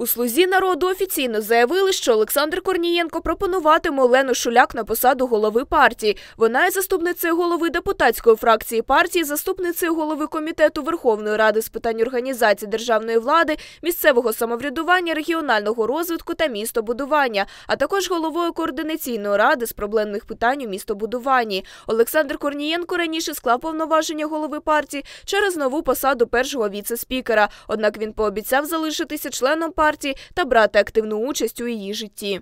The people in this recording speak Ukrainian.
У слузі народу офіційно заявили, що Олександр Корнієнко пропонуватиме Олену Шуляк на посаду голови партії. Вона є заступницею голови депутатської фракції партії, заступницею голови комітету Верховної ради з питань організації державної влади, місцевого самоврядування, регіонального розвитку та містобудування, а також головою координаційної ради з проблемних питань у містобудуванні. Олександр Корнієнко раніше склав повноваження голови партії через нову посаду першого віце-спікера. Однак він пообіцяв залишитися членом партії партії та брати активну участь у її житті.